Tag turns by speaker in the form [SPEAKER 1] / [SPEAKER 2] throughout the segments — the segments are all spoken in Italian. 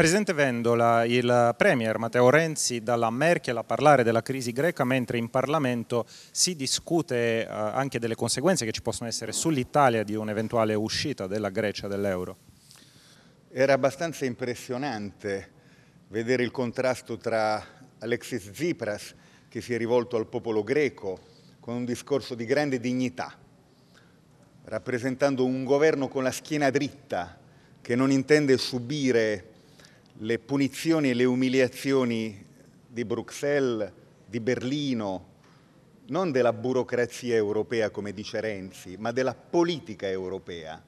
[SPEAKER 1] Presidente Vendola, il Premier Matteo Renzi dalla Merkel a parlare della crisi greca mentre in Parlamento si discute eh, anche delle conseguenze che ci possono essere sull'Italia di un'eventuale uscita della Grecia dall'euro.
[SPEAKER 2] Era abbastanza impressionante vedere il contrasto tra Alexis Tsipras che si è rivolto al popolo greco con un discorso di grande dignità, rappresentando un governo con la schiena dritta che non intende subire le punizioni e le umiliazioni di Bruxelles, di Berlino, non della burocrazia europea come dice Renzi, ma della politica europea.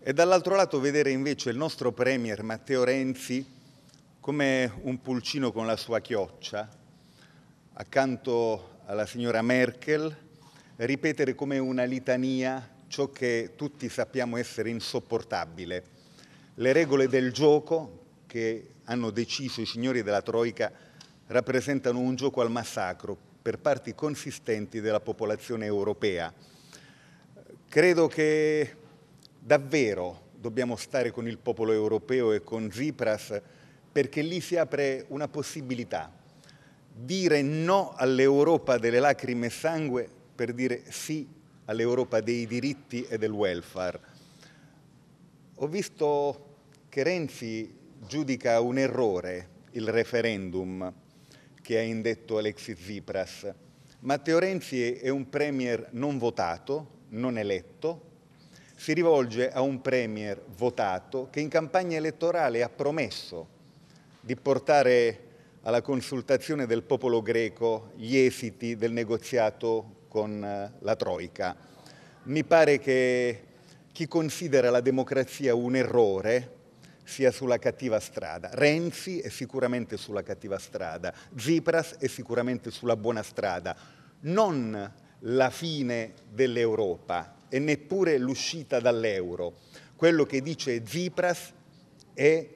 [SPEAKER 2] E dall'altro lato vedere invece il nostro Premier Matteo Renzi come un pulcino con la sua chioccia, accanto alla signora Merkel, ripetere come una litania ciò che tutti sappiamo essere insopportabile, le regole del gioco che hanno deciso i signori della Troica rappresentano un gioco al massacro per parti consistenti della popolazione europea. Credo che davvero dobbiamo stare con il popolo europeo e con Tsipras perché lì si apre una possibilità. Dire no all'Europa delle lacrime e sangue per dire sì all'Europa dei diritti e del welfare. Ho visto che Renzi giudica un errore il referendum che ha indetto Alexis Tsipras. Matteo Renzi è un premier non votato, non eletto, si rivolge a un premier votato che in campagna elettorale ha promesso di portare alla consultazione del popolo greco gli esiti del negoziato con eh, la Troica. Mi pare che chi considera la democrazia un errore sia sulla cattiva strada. Renzi è sicuramente sulla cattiva strada, Tsipras è sicuramente sulla buona strada. Non la fine dell'Europa e neppure l'uscita dall'euro. Quello che dice Tsipras è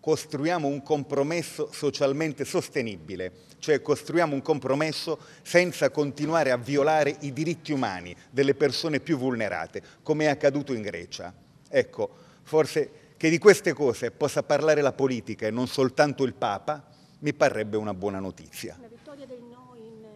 [SPEAKER 2] costruiamo un compromesso socialmente sostenibile, cioè costruiamo un compromesso senza continuare a violare i diritti umani delle persone più vulnerate, come è accaduto in Grecia. Ecco, forse che di queste cose possa parlare la politica e non soltanto il Papa mi parrebbe una buona notizia.